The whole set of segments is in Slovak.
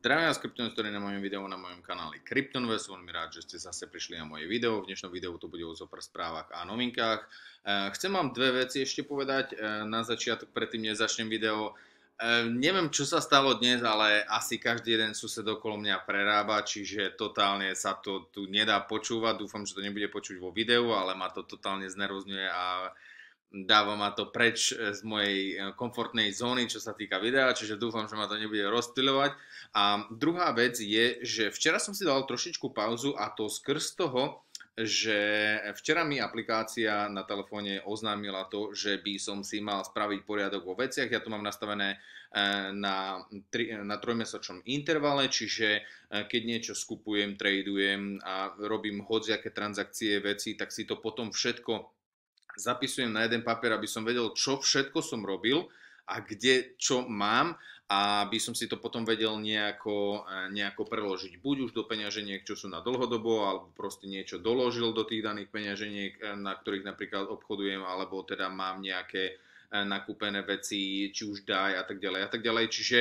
Zdravím vás kryptonistori na mojom videu na mojom kanáli CryptonVest. Veľmi rád, že ste zase prišli na moje video. V dnešnom videu to bude o zopr správach a novinkách. E, chcem vám dve veci ešte povedať e, na začiatok, predtým než začnem video. E, neviem, čo sa stalo dnes, ale asi každý jeden sused okolo mňa prerába, čiže totálne sa to tu nedá počúvať. Dúfam, že to nebude počuť vo videu, ale ma to totálne znerozňuje a dáva ma to preč e, z mojej e, komfortnej zóny, čo sa týka videa, čiže dúfam, že ma to nebude rozstylovať. A druhá vec je, že včera som si dal trošičku pauzu a to skrz toho, že včera mi aplikácia na telefóne oznámila to, že by som si mal spraviť poriadok vo veciach. Ja to mám nastavené e, na, tri, na trojmesačnom intervale, čiže keď niečo skupujem, tradujem a robím hociaké transakcie, veci, tak si to potom všetko zapisujem na jeden papier, aby som vedel, čo všetko som robil a kde čo mám a aby som si to potom vedel nejako, e, nejako preložiť. Buď už do peňaženiek, čo sú na dlhodobo, alebo proste niečo doložil do tých daných peňaženiek, e, na ktorých napríklad obchodujem, alebo teda mám nejaké e, nakúpené veci, či už daj a tak ďalej a tak ďalej, čiže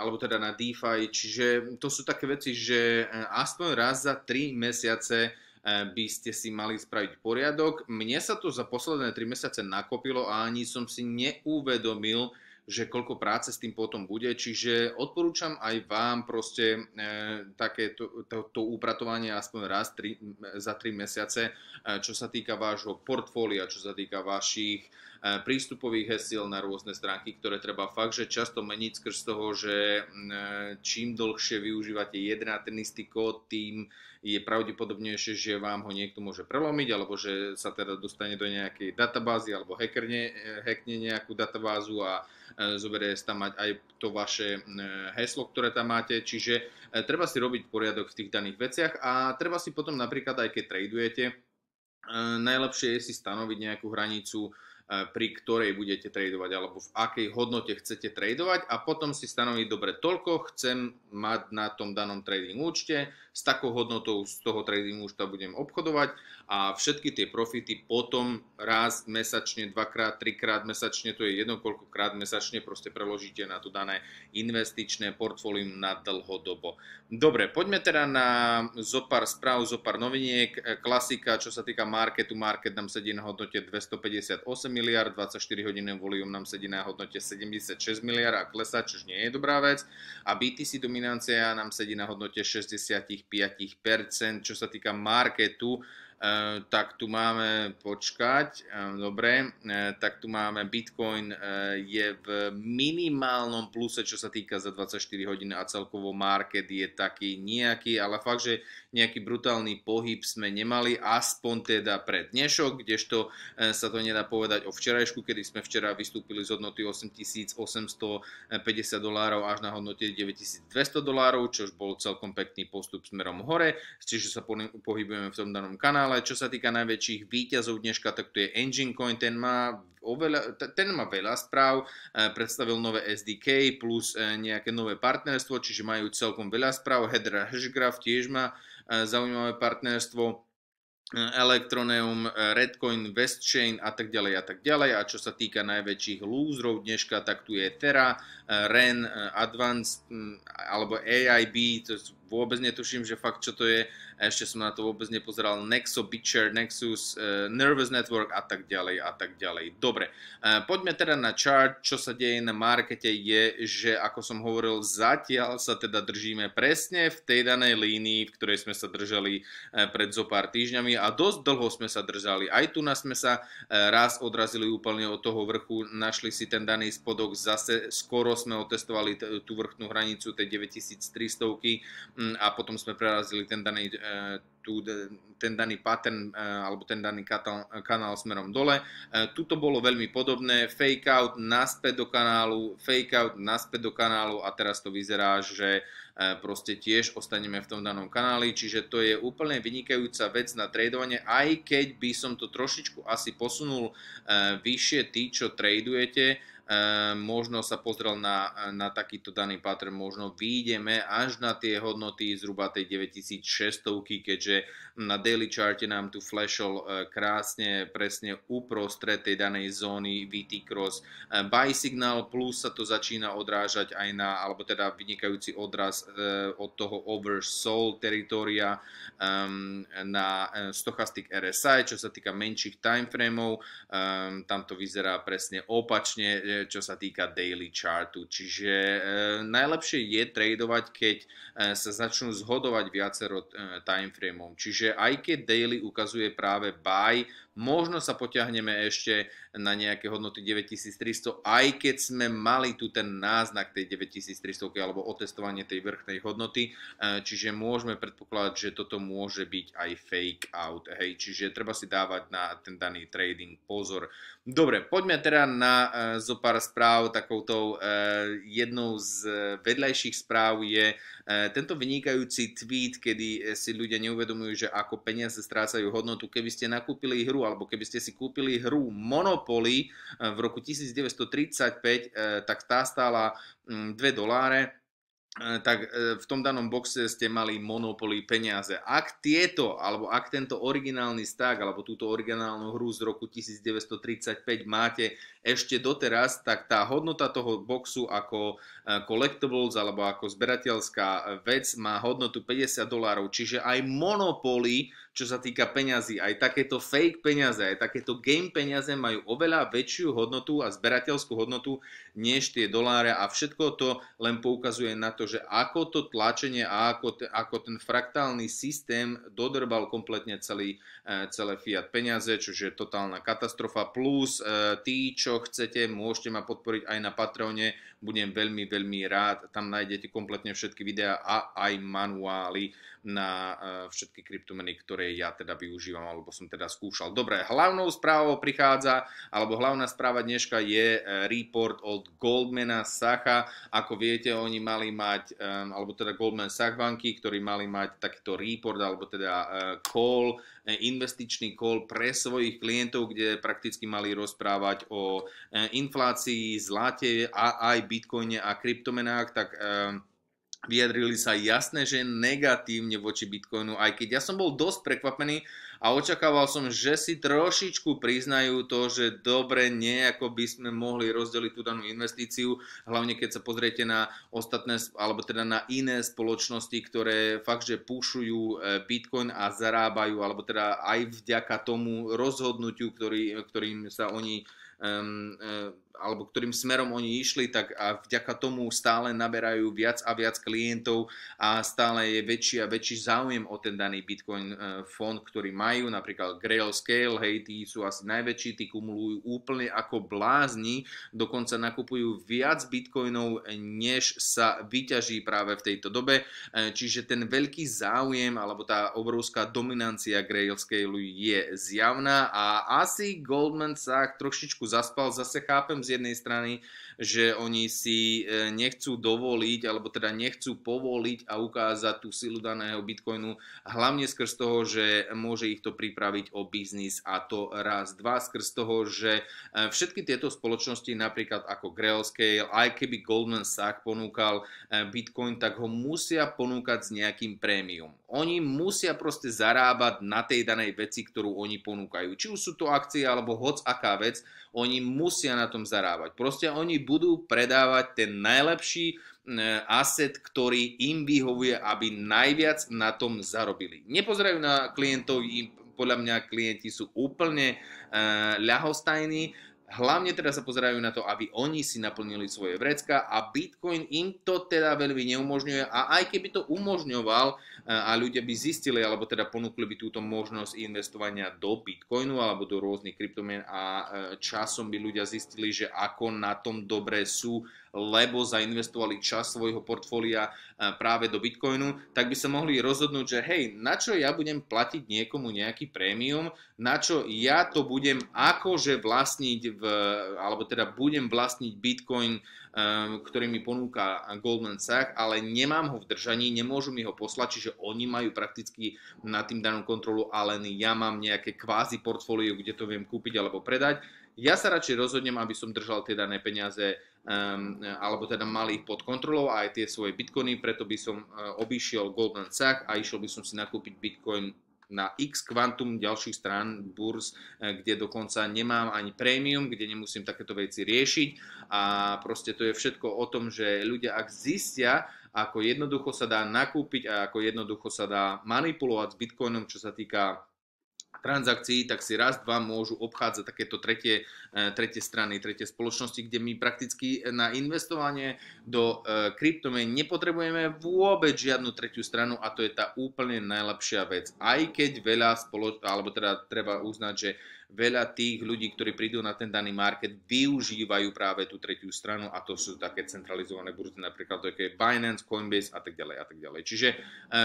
alebo teda na DeFi, čiže to sú také veci, že aspoň raz za 3 mesiace Eh, by ste si mali spraviť poriadok. Mne sa to za posledné 3 mesiace nakopilo a ani som si neuvedomil, že koľko práce s tým potom bude. Čiže odporúčam aj vám proste e, takéto to, to upratovanie aspoň raz tri, za 3 mesiace, e, čo sa týka vášho portfólia, čo sa týka vašich e, prístupových hesiel na rôzne stránky, ktoré treba fakt, že často meniť skrz toho, že e, čím dlhšie využívate jeden a ten istý kód, tým je pravdepodobnejšie, že vám ho niekto môže prelomiť, alebo že sa teda dostane do nejakej databázy, alebo hackerne, e, hackne nejakú databázu a E, zoberie tam mať aj to vaše e, heslo, ktoré tam máte, čiže e, treba si robiť poriadok v tých daných veciach a treba si potom napríklad aj keď tradujete, najlepšie je si stanoviť nejakú hranicu, pri ktorej budete tradovať alebo v akej hodnote chcete tradovať a potom si stanoviť dobre, toľko chcem mať na tom danom trading účte. S takou hodnotou z toho trading účta budem obchodovať a všetky tie profity potom raz mesačne, dvakrát, trikrát mesačne, to je jedno koľkokrát mesačne, proste preložíte na to dané investičné portfólium na dlhodobo. Dobre, poďme teda na pár správ, pár noviniek. E, klasika, čo sa týka marketu, market nám sedí na hodnote 258 miliard, 24 hodinné volium nám sedí na hodnote 76 miliard a klesa, čo nie je dobrá vec. A BTC dominuje dominancia nám sedí na hodnote 65%, čo sa týka marketu, e, tak tu máme, počkať, e, dobre, e, tak tu máme Bitcoin je v minimálnom pluse, čo sa týka za 24 hodín a celkovo market je taký nejaký, ale fakt, že nejaký brutálny pohyb sme nemali, aspoň teda pre dnešok, kdežto e, sa to nedá povedať o včerajšku, kedy sme včera vystúpili z hodnoty 8850 dolárov až na hodnote 9200 dolárov, čo bol celkom pekný postup smerom hore, čiže sa pohybujeme v tom danom kanále. Čo sa týka najväčších výťazov dneška, tak to je Engine Coin, ten má oveľa, ten má veľa správ, e, predstavil nové SDK plus e, nejaké nové partnerstvo, čiže majú celkom veľa správ. Hedra Hashgraph tiež má E, zaujímavé partnerstvo e, Electroneum, e, Redcoin, Westchain a tak ďalej a tak ďalej. A čo sa týka najväčších lúzrov dneška, tak tu je Terra, REN, Advanced alebo AIB, to sú vôbec netuším, že fakt čo to je a ešte som na to vôbec nepozeral. Nexo, Bitcher, Nexus, uh, Nervous Network a tak ďalej a tak ďalej. Dobre, uh, poďme teda na chart. Čo sa deje na markete je, že ako som hovoril, zatiaľ sa teda držíme presne v tej danej línii, v ktorej sme sa držali uh, pred zo pár týždňami a dosť dlho sme sa držali. Aj tu nás sme sa uh, raz odrazili úplne od toho vrchu, našli si ten daný spodok, zase skoro sme otestovali tú vrchnú hranicu tej 9300 Mm, a potom sme prerazili ten daný, e, tú, e, ten daný pattern e, alebo ten daný kanál, smerom dole. Tuto bolo veľmi podobné, fake out naspäť do kanálu, fake out naspäť do kanálu a teraz to vyzerá, že proste tiež ostaneme v tom danom kanáli, čiže to je úplne vynikajúca vec na tradovanie, aj keď by som to trošičku asi posunul vyššie tí, čo tradujete, Ehm, možno sa pozrel na, na takýto daný pattern, možno výjdeme až na tie hodnoty zhruba tej 9600, keďže na daily charte nám tu flashol e, krásne, presne uprostred tej danej zóny VT cross e, buy signal, plus sa to začína odrážať aj na, alebo teda vynikajúci odraz e, od toho oversold teritoria ehm, na stochastic RSI, čo sa týka menších timeframeov, ehm, tam to vyzerá presne opačne, čo sa týka daily chartu. Čiže e, najlepšie je tradovať, keď e, sa začnú zhodovať viacero e, timeframeov. Čiže aj keď daily ukazuje práve buy, Možno sa potiahneme ešte na nejaké hodnoty 9300, aj keď sme mali tu ten náznak tej 9300 alebo otestovanie tej vrchnej hodnoty, e, čiže môžeme predpokladať, že toto môže byť aj fake out, hej, čiže treba si dávať na ten daný trading pozor. Dobre, poďme teda na e, zo pár správ, takouto e, jednou z vedľajších správ je tento vynikajúci tweet, kedy si ľudia neuvedomujú, že ako peniaze strácajú hodnotu, keby ste nakúpili hru hru, alebo keby ste si kúpili hru Monopoly eh, v roku 1935, eh, tak tá stála 2 mm, doláre, eh, tak v tom danom boxe ste mali monopoly peniaze. Ak tieto, alebo ak tento originálny sták, alebo túto originálnu hru z roku 1935 máte ešte doteraz, tak tá hodnota toho boxu ako collectibles, alebo ako zberateľská vec má hodnotu 50 dolárov. Čiže aj monopoly čo sa týka peňazí. Aj takéto fake peniaze, aj takéto game peniaze majú oveľa väčšiu hodnotu a zberateľskú hodnotu než tie doláre a všetko to len poukazuje na to, že ako to tlačenie a ako, ako ten fraktálny systém dodrbal kompletne celý, e, celé fiat peniaze, čo je totálna katastrofa. Plus e, tí, čo chcete, môžete ma podporiť aj na Patreone, budem veľmi, veľmi rád. Tam nájdete kompletne všetky videá a aj manuály na e, všetky kryptomeny, ktoré ja teda využívam alebo som teda skúšal. Dobre, hlavnou správou prichádza, alebo hlavná správa dneška je e, report od Goldmana Sacha. Ako viete, oni mali mať, e, alebo teda Goldman Sachs banky, ktorí mali mať takýto report, alebo teda call, investičný call pre svojich klientov, kde prakticky mali rozprávať o inflácii, zlate a aj bitcoine a kryptomenách, tak um, vyjadrili sa jasné, že negatívne voči Bitcoinu, aj keď ja som bol dosť prekvapený a očakával som, že si trošičku priznajú to, že dobre nejako by sme mohli rozdeliť tú danú investíciu, hlavne keď sa pozriete na ostatné, alebo teda na iné spoločnosti, ktoré fakt, že pušujú e, Bitcoin a zarábajú, alebo teda aj vďaka tomu rozhodnutiu, ktorý, ktorým sa oni E, alebo ktorým smerom oni išli, tak a vďaka tomu stále naberajú viac a viac klientov a stále je väčší a väčší záujem o ten daný Bitcoin e, fond, ktorý majú, napríklad Grail Scale, hej, tí sú asi najväčší, tí kumulujú úplne ako blázni, dokonca nakupujú viac Bitcoinov, než sa vyťaží práve v tejto dobe, e, čiže ten veľký záujem alebo tá obrovská dominancia Grail Scale je zjavná a asi Goldman Sachs trošičku zaspal, zase chápem z jednej strany, že oni si e, nechcú dovoliť, alebo teda nechcú povoliť a ukázať tú silu daného bitcoinu, hlavne skrz toho, že môže ich to pripraviť o biznis a to raz, dva, skrz toho, že e, všetky tieto spoločnosti, napríklad ako Grailscale, aj keby Goldman Sachs ponúkal e, bitcoin, tak ho musia ponúkať s nejakým prémium. Oni musia proste zarábať na tej danej veci, ktorú oni ponúkajú. Či už sú to akcie alebo hoc aká vec, oni musia na tom zarábať. Proste oni budú predávať ten najlepší e, asset, ktorý im vyhovuje, aby najviac na tom zarobili. Nepozerajú na klientov, podľa mňa klienti sú úplne e, ľahostajní, hlavne teda sa pozerajú na to, aby oni si naplnili svoje vrecka a Bitcoin im to teda veľmi neumožňuje a aj keby to umožňoval e, a ľudia by zistili alebo teda ponúkli by túto možnosť investovania do Bitcoinu alebo do rôznych kryptomien a e, časom by ľudia zistili, že ako na tom dobre sú lebo zainvestovali čas svojho portfólia eh, práve do Bitcoinu, tak by sa mohli rozhodnúť, že hej, na čo ja budem platiť niekomu nejaký prémium, na čo ja to budem akože vlastniť, v, alebo teda budem vlastniť Bitcoin, eh, ktorý mi ponúka Goldman Sachs, ale nemám ho v držaní, nemôžu mi ho poslať, čiže oni majú prakticky na tým danú kontrolu, ale ja mám nejaké kvázi portfólio, kde to viem kúpiť alebo predať. Ja sa radšej rozhodnem, aby som držal tie dané peniaze um, alebo teda mali ich pod kontrolou aj tie svoje bitcoiny, preto by som uh, obišiel Goldman Sachs a išiel by som si nakúpiť bitcoin na x kvantum ďalších strán burz, e, kde dokonca nemám ani prémium, kde nemusím takéto veci riešiť a proste to je všetko o tom, že ľudia ak zistia, ako jednoducho sa dá nakúpiť a ako jednoducho sa dá manipulovať s bitcoinom, čo sa týka transakcií, tak si raz, dva môžu obchádzať takéto tretie, e, tretie strany, tretie spoločnosti, kde my prakticky e, na investovanie do e, kryptomien nepotrebujeme vôbec žiadnu tretiu stranu a to je tá úplne najlepšia vec. Aj keď veľa spoloč... alebo teda treba uznať, že veľa tých ľudí, ktorí prídu na ten daný market, využívajú práve tú tretiu stranu a to sú také centralizované burzy, napríklad také Binance, Coinbase a tak ďalej a tak ďalej. Čiže e,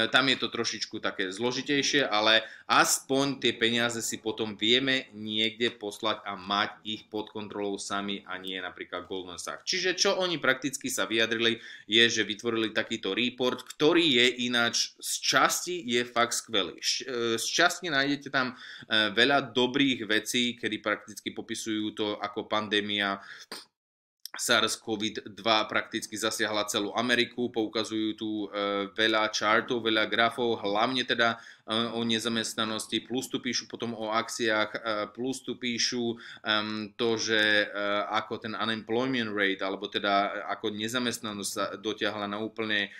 tam je to trošičku také zložitejšie, ale aspoň tie peniaze si potom vieme niekde poslať a mať ich pod kontrolou sami a nie napríklad Goldman Sachs. Čiže čo oni prakticky sa vyjadrili je, že vytvorili takýto report, ktorý je ináč z časti je fakt skvelý. E, z časti nájdete tam e, veľa dobrých vecí, veci, kedy prakticky popisujú to ako pandémia SARS-CoV-2 prakticky zasiahla celú Ameriku, poukazujú tu e, veľa čartov, veľa grafov, hlavne teda e, o nezamestnanosti, plus tu píšu potom o akciách, e, plus tu píšu to, že ako ten unemployment rate, alebo teda ako nezamestnanosť sa dotiahla na úplne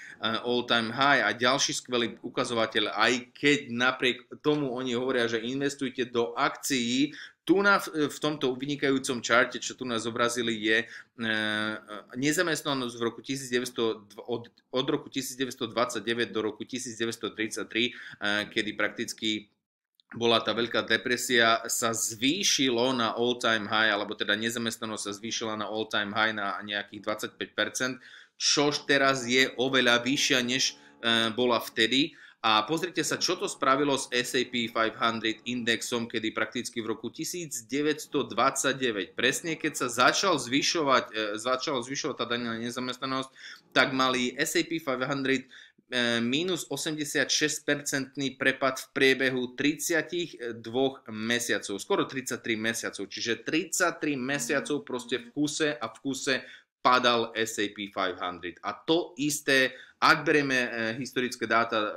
all-time high a ďalší skvelý ukazovateľ, aj keď napriek tomu oni hovoria, že investujte do akcií, tu na, e, v tomto vynikajúcom čarte, čo tu nás zobrazili, je e, nezamestnanosť v roku 1900, od, od roku 1929 do roku 1933, e, kedy prakticky bola tá veľká depresia, sa zvýšilo na all-time high, alebo teda nezamestnanosť sa zvýšila na all-time high na nejakých 25%, čo teraz je oveľa vyššia, než bola vtedy a pozrite sa, čo to spravilo s SAP 500 indexom, kedy prakticky v roku 1929, presne keď sa začal zvyšovať, e, začal zvyšovať tá daňa na nezamestnanosť, tak mali SAP 500 e, minus 86-percentný prepad v priebehu 32 mesiacov, skoro 33 mesiacov, čiže 33 mesiacov proste v kuse a v kuse padal SAP 500. A to isté ak berieme e, historické dáta e,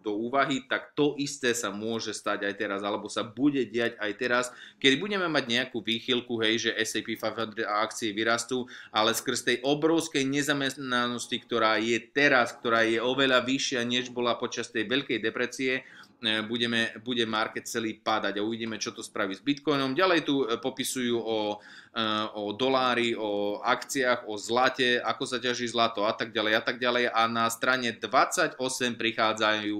do úvahy, tak to isté sa môže stať aj teraz, alebo sa bude diať aj teraz, keď budeme mať nejakú výchylku, hej, že SAP 500 akcie vyrastú, ale skrz tej obrovskej nezamestnanosti, ktorá je teraz, ktorá je oveľa vyššia, než bola počas tej veľkej depresie, E, budeme, bude market celý padať a uvidíme, čo to spraví s Bitcoinom. Ďalej tu e, popisujú o, e, o dolári, o akciách, o zlate, ako sa ťaží zlato a tak ďalej a tak ďalej. A na strane 28 prichádzajú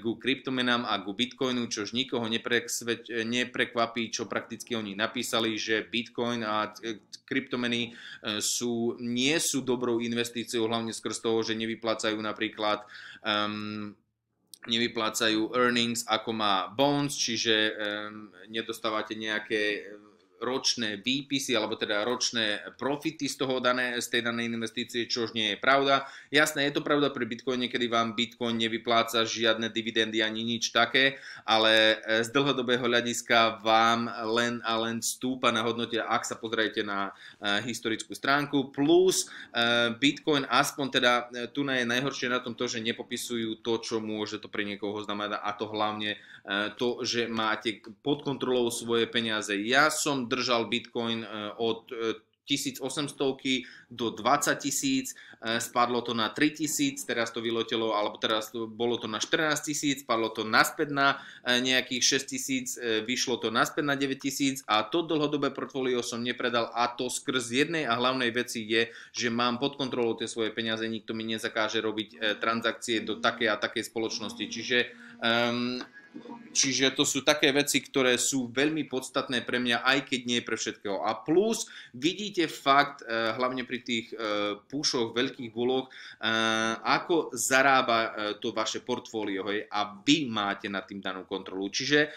ku kryptomenám a ku Bitcoinu, čož nikoho neprekvapí, čo prakticky oni napísali, že Bitcoin a kryptomeny sú, nie sú dobrou investíciou, hlavne skrz toho, že nevyplácajú napríklad um, nevyplácajú earnings, ako má Bones, čiže um, nedostávate nejaké ehm, ročné výpisy alebo teda ročné profity z, toho dané, z tej danej investície, čo už nie je pravda. Jasné, je to pravda pri Bitcoine, kedy vám Bitcoin nevypláca žiadne dividendy ani nič také, ale e, z dlhodobého hľadiska vám len a len stúpa na hodnote, ak sa pozriete na e, historickú stránku. Plus e, Bitcoin aspoň teda tu je najhoršie na tom to, že nepopisujú to, čo môže to pre niekoho znamená a to hlavne to, že máte pod kontrolou svoje peniaze. Ja som držal Bitcoin e, od 1800 e, do 20 tisíc, e, spadlo to na 3 tisíc, teraz to vyletelo, alebo teraz to, bolo to na 14 tisíc, spadlo to naspäť na nejakých 6 tisíc, vyšlo to naspäť na 9 tisíc a to dlhodobé portfólio som nepredal a to skrz jednej a hlavnej veci je, že mám pod kontrolou tie svoje peniaze, nikto mi nezakáže robiť transakcie do takej a takej spoločnosti. Čiže um, Čiže to sú také veci, ktoré sú veľmi podstatné pre mňa, aj keď nie pre všetkého. A plus vidíte fakt, eh, hlavne pri tých eh, púšoch, veľkých guloch, eh, ako zarába to vaše portfólio hej, a vy máte nad tým danú kontrolu. Čiže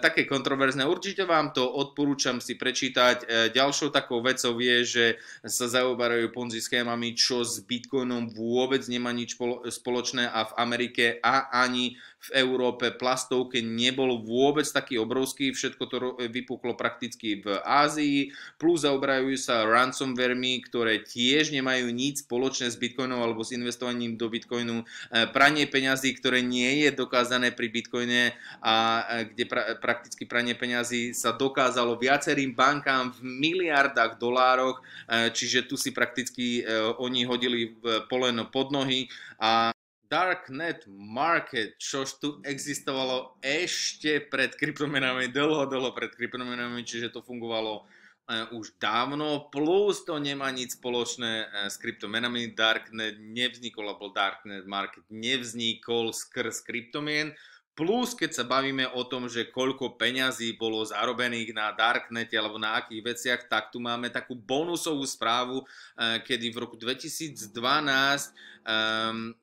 také kontroverzné, určite vám to odporúčam si prečítať. Ďalšou takou vecou je, že sa zaoberajú ponzi schémami, čo s Bitcoinom vôbec nemá nič spoločné a v Amerike a ani v Európe plastovke nebol vôbec taký obrovský, všetko to vypuklo prakticky v Ázii, plus zaoberajú sa ransomwaremi, ktoré tiež nemajú nič spoločné s Bitcoinom alebo s investovaním do Bitcoinu, e, pranie peňazí, ktoré nie je dokázané pri Bitcoine a e, kde pra, prakticky pranie peňazí sa dokázalo viacerým bankám v miliardách dolároch, e, čiže tu si prakticky oni hodili poleno pod nohy a Darknet Market, čož tu existovalo ešte pred kryptomenami, dlho, dlho pred kryptomenami, čiže to fungovalo eh, už dávno, plus to nemá nič spoločné eh, s kryptomenami. Darknet nevznikol, alebo Darknet Market nevznikol skrz kryptomien, Plus, keď sa bavíme o tom, že koľko peňazí bolo zarobených na Darknete alebo na akých veciach, tak tu máme takú bonusovú správu, eh, kedy v roku 2012 um,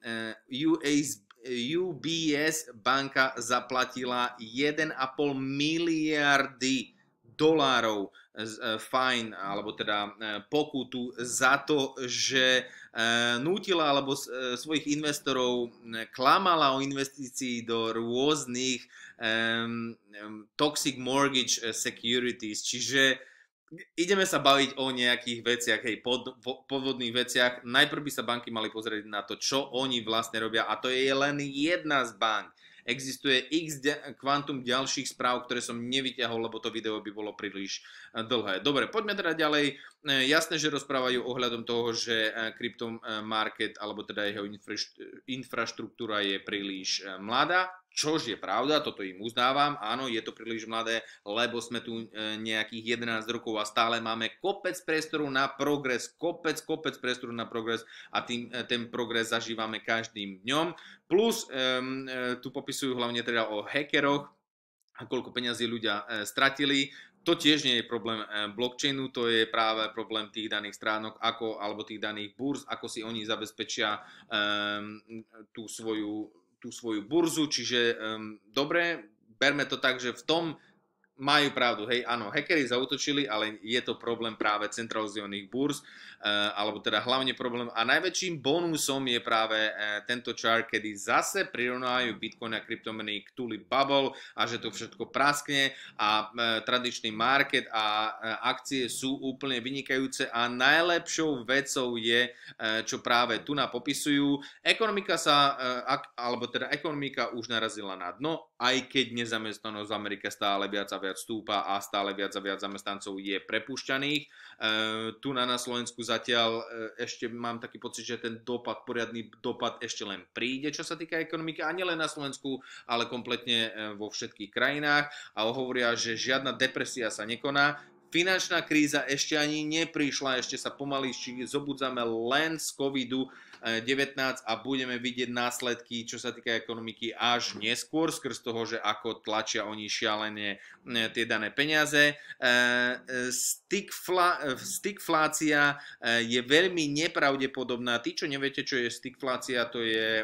US, UBS banka zaplatila 1,5 miliardy dolárov e, e, fajn, alebo teda e, pokutu za to, že nútila alebo svojich investorov klamala o investícii do rôznych um, toxic mortgage securities, čiže ideme sa baviť o nejakých veciach, hej, pod, podvodných veciach. Najprv by sa banky mali pozrieť na to, čo oni vlastne robia a to je len jedna z bank existuje x kvantum ďalších správ, ktoré som nevyťahol, lebo to video by bolo príliš e, dlhé. Dobre, poďme teda ďalej. E, jasné, že rozprávajú ohľadom toho, že e, kryptomarket alebo teda jeho infraštruktúra je príliš mladá Čož je pravda, toto im uznávam, áno, je to príliš mladé, lebo sme tu e, nejakých 11 rokov a stále máme kopec priestoru na progres, kopec, kopec priestoru na progres a tým, e, ten progres zažívame každým dňom. Plus, e, tu popisujú hlavne teda o hackeroch, koľko peňazí ľudia stratili. To tiež nie je problém blockchainu, to je práve problém tých daných stránok ako, alebo tých daných burz, ako si oni zabezpečia um, tú svoju tú svoju burzu, čiže um, dobre, berme to tak, že v tom majú pravdu, hej, áno, hackeri zautočili, ale je to problém práve centralizovaných burz, eh, alebo teda hlavne problém. A najväčším bonusom je práve eh, tento čar, kedy zase prirovnávajú Bitcoin a kryptomeny k tuli bubble a že to všetko praskne a eh, tradičný market a akcie sú úplne vynikajúce a najlepšou vecou je, čo práve tu nám popisujú. Ekonomika sa, alebo teda ekonomika už narazila na dno, aj keď nezamestnanosť v Amerike stále viac a viac viac stúpa a stále viac a viac zamestnancov je prepúšťaných. E, tu na, na Slovensku zatiaľ e, ešte mám taký pocit, že ten dopad, poriadny dopad ešte len príde, čo sa týka ekonomiky a nielen na Slovensku, ale kompletne e, vo všetkých krajinách a hovoria, že žiadna depresia sa nekoná, finančná kríza ešte ani neprišla, ešte sa pomaly zobudzame len z covidu, 19 eh, a budeme vidieť následky, čo sa týka ekonomiky až mhm. neskôr, skrz toho, že ako tlačia oni šialene eh, tie dané peniaze. Eh, Stickfla, je veľmi nepravdepodobná. Tí, čo neviete, čo je stikflácia, to je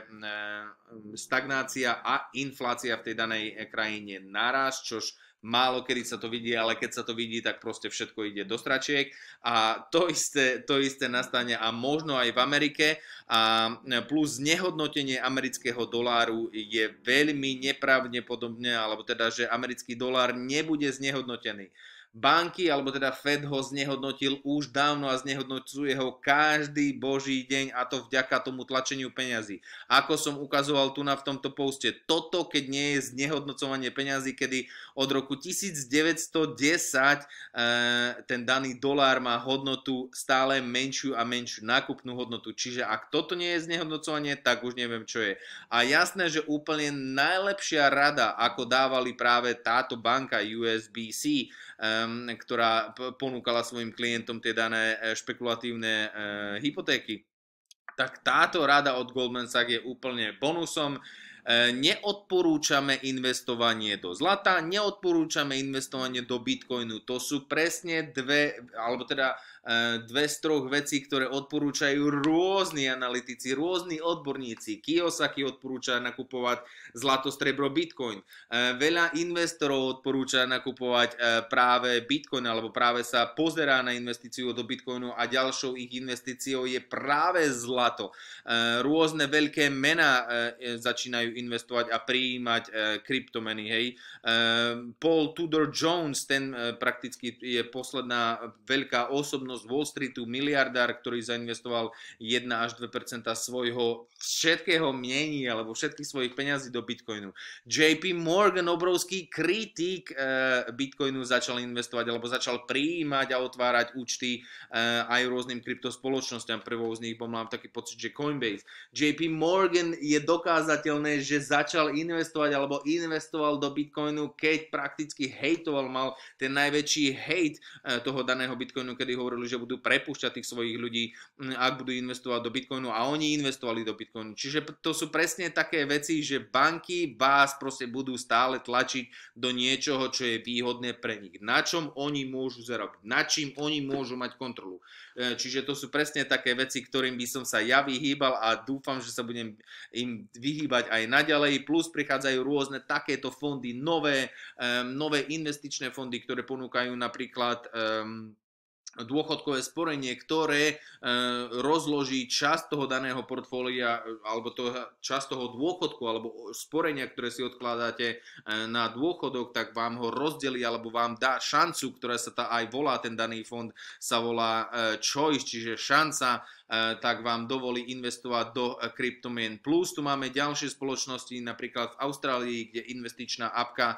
stagnácia a inflácia v tej danej krajine naraz, čož málo kedy sa to vidí, ale keď sa to vidí, tak proste všetko ide do stračiek a to isté, to isté nastane a možno aj v Amerike a e, plus znehodnotenie amerického doláru je veľmi nepravdepodobné, alebo teda, že americký dolár nebude znehodnotený banky, alebo teda Fed ho znehodnotil už dávno a znehodnocuje ho každý boží deň a to vďaka tomu tlačeniu peňazí. Ako som ukazoval tu na v tomto poste, toto keď nie je znehodnocovanie peňazí, kedy od roku 1910 eh, ten daný dolár má hodnotu stále menšiu a menšiu nákupnú hodnotu. Čiže ak toto nie je znehodnocovanie, tak už neviem čo je. A jasné, že úplne najlepšia rada, ako dávali práve táto banka USBC, e, eh, ktorá ponúkala svojim klientom tie dané e, špekulatívne e, hypotéky. Tak táto rada od Goldman Sachs je úplne bonusom. E, neodporúčame investovanie do zlata, neodporúčame investovanie do bitcoinu. To sú presne dve, alebo teda dve z troch vecí, ktoré odporúčajú rôzni analytici, rôzni odborníci. Kiyosaki odporúča nakupovať zlato, strebro, bitcoin. E, veľa investorov odporúča nakupovať e, práve bitcoin, alebo práve sa pozerá na investíciu do bitcoinu a ďalšou ich investíciou je práve zlato. E, rôzne veľké mená začínajú investovať a prijímať kryptomeny. Hej. Paul Tudor Jones, ten prakticky je posledná veľká osobnosť, z Wall Streetu, miliardár, ktorý zainvestoval 1 až 2 svojho všetkého mieni alebo všetkých svojich peňazí do Bitcoinu. JP Morgan, obrovský kritik eh, Bitcoinu, začal investovať alebo začal prijímať a otvárať účty eh, aj rôznym kryptospoločnosťam. Prvou z nich bol mám taký pocit, že Coinbase. JP Morgan je dokázateľné, že začal investovať alebo investoval do Bitcoinu, keď prakticky hejtoval, mal ten najväčší hejt eh, toho daného Bitcoinu, kedy hovorili, že budú prepúšťať tých svojich ľudí, mm, ak budú investovať do Bitcoinu a oni investovali do Bitcoinu. Čiže to sú presne také veci, že banky vás proste budú stále tlačiť do niečoho, čo je výhodné pre nich. Na čom oni môžu zarobiť, na čím oni môžu mať kontrolu. E, čiže to sú presne také veci, ktorým by som sa ja vyhýbal a dúfam, že sa budem im vyhýbať aj naďalej. Plus prichádzajú rôzne takéto fondy, nové, e, nové investičné fondy, ktoré ponúkajú napríklad um, dôchodkové sporenie, ktoré e, rozloží časť toho daného portfólia e, alebo to, časť toho dôchodku alebo sporenia, ktoré si odkladáte e, na dôchodok, tak vám ho rozdelí alebo vám dá šancu, ktorá sa tá aj volá, ten daný fond sa volá choice, čiže šanca tak vám dovolí investovať do Cryptomien Plus. Tu máme ďalšie spoločnosti, napríklad v Austrálii, kde investičná apka,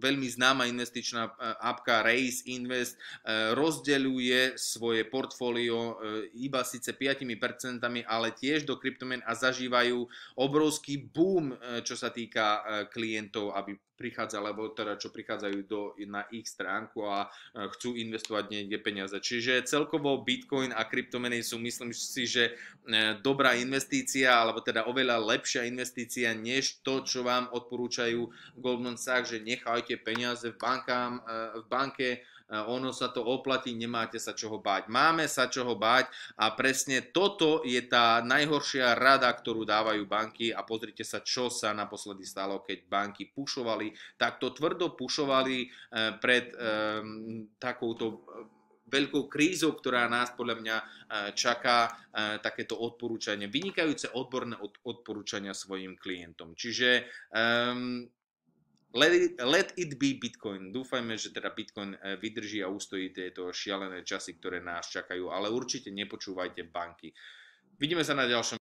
veľmi známa investičná apka Race Invest, E, rozdeľuje svoje portfólio e, iba síce 5%, ale tiež do kryptomen a zažívajú obrovský boom, e, čo sa týka klientov, aby prichádza, alebo teda čo prichádzajú do, na ich stránku a chcú investovať niekde peniaze. Čiže celkovo Bitcoin a kryptomeny sú myslím si, že dobrá investícia, alebo teda oveľa lepšia investícia, než to, čo vám odporúčajú Goldman Sachs, že nechajte peniaze v, bankám, v banke, ono sa to oplatí, nemáte sa čoho báť. Máme sa čoho báť a presne toto je tá najhoršia rada, ktorú dávajú banky a pozrite sa, čo sa naposledy stalo, keď banky pušovali, takto tvrdo pušovali eh, pred eh, takouto eh, veľkou krízou, ktorá nás podľa mňa čaká takéto odporúčania, vynikajúce odborné odporúčania svojim klientom. Čiže ehm, Let it, let it be Bitcoin. Dúfajme, že teda Bitcoin eh, vydrží a ustojí tieto šialené časy, ktoré nás čakajú, ale určite nepočúvajte banky. Vidíme sa na ďalšom